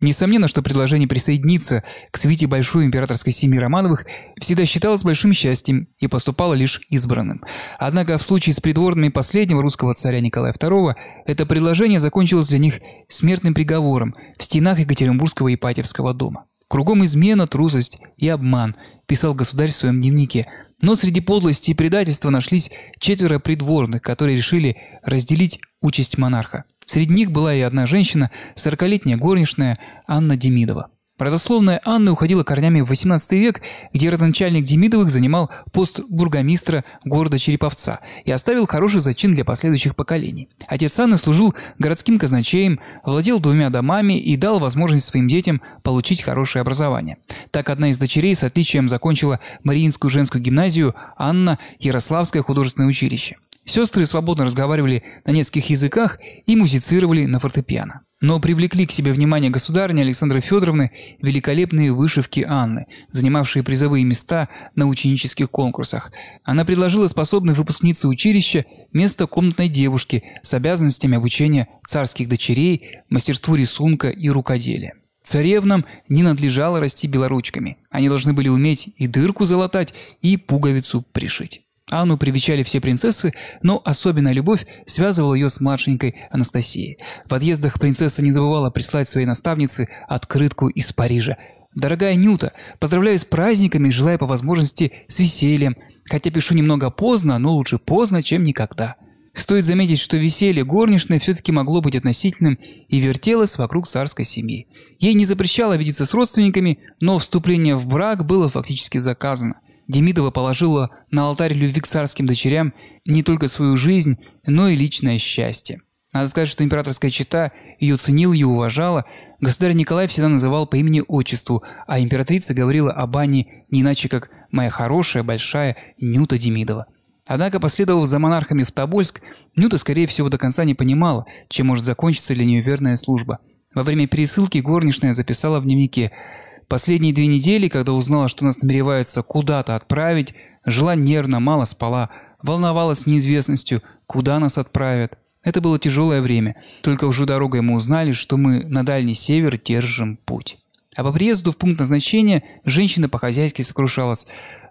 Несомненно, что предложение присоединиться к свите большой императорской семьи Романовых всегда считалось большим счастьем и поступало лишь избранным. Однако в случае с придворными последнего русского царя Николая II это предложение закончилось для них смертным приговором в стенах Екатеринбургского Ипатьевского дома. «Кругом измена, трусость и обман», – писал государь в своем дневнике. Но среди подлости и предательства нашлись четверо придворных, которые решили разделить участь монарха. Среди них была и одна женщина, 40-летняя горничная Анна Демидова. Родословная Анны уходила корнями в XVIII век, где родоначальник Демидовых занимал пост бургомистра города Череповца и оставил хороший зачин для последующих поколений. Отец Анны служил городским казначеем, владел двумя домами и дал возможность своим детям получить хорошее образование. Так одна из дочерей с отличием закончила Мариинскую женскую гимназию Анна Ярославское художественное училище – Сестры свободно разговаривали на нескольких языках и музицировали на фортепиано. Но привлекли к себе внимание государыни Александры Федоровны великолепные вышивки Анны, занимавшие призовые места на ученических конкурсах. Она предложила способной выпускнице училища место комнатной девушки с обязанностями обучения царских дочерей, мастерству рисунка и рукоделия. Царевнам не надлежало расти белоручками. Они должны были уметь и дырку залатать, и пуговицу пришить. Анну привечали все принцессы, но особенная любовь связывала ее с младшенькой Анастасией. В отъездах принцесса не забывала прислать своей наставнице открытку из Парижа. «Дорогая Нюта, поздравляю с праздниками и желаю по возможности с весельем. Хотя пишу немного поздно, но лучше поздно, чем никогда». Стоит заметить, что веселье горничной все-таки могло быть относительным и вертелось вокруг царской семьи. Ей не запрещало видеться с родственниками, но вступление в брак было фактически заказано – Демидова положила на алтарь любви к царским дочерям не только свою жизнь, но и личное счастье. Надо сказать, что императорская чита ее ценила и уважала. Государь Николай всегда называл по имени-отчеству, а императрица говорила об Анне не иначе, как «моя хорошая, большая Нюта Демидова». Однако, последовав за монархами в Тобольск, Нюта, скорее всего, до конца не понимала, чем может закончиться для нее верная служба. Во время пересылки горничная записала в дневнике – Последние две недели, когда узнала, что нас намереваются куда-то отправить, жила нервно, мало спала, волновалась неизвестностью, куда нас отправят. Это было тяжелое время. Только уже дорогой мы узнали, что мы на Дальний Север держим путь. А по приезду в пункт назначения женщина по-хозяйски сокрушалась.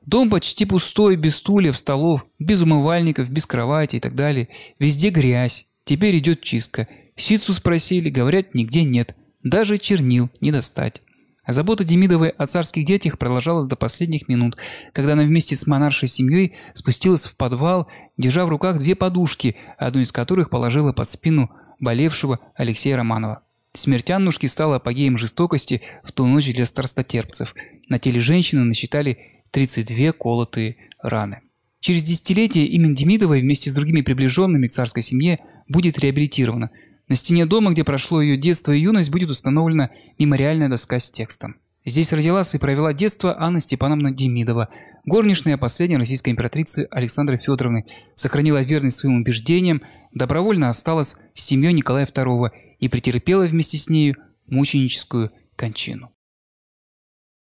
Дом почти пустой, без стульев, столов, без умывальников, без кровати и так далее. Везде грязь. Теперь идет чистка. Сицу спросили, говорят, нигде нет. Даже чернил не достать. Забота Демидовой о царских детях продолжалась до последних минут, когда она вместе с монаршей семьей спустилась в подвал, держа в руках две подушки, одну из которых положила под спину болевшего Алексея Романова. Смерть Аннушки стала апогеем жестокости в ту ночь для старстотерпцев. На теле женщины насчитали 32 колотые раны. Через десятилетие имя Демидовой вместе с другими приближенными царской семье будет реабилитировано – на стене дома, где прошло ее детство и юность, будет установлена мемориальная доска с текстом. Здесь родилась и провела детство Анна Степановна Демидова, горничная последней российской императрицы Александры Федоровны, сохранила верность своим убеждениям, добровольно осталась с семьей Николая II и претерпела вместе с нею мученическую кончину.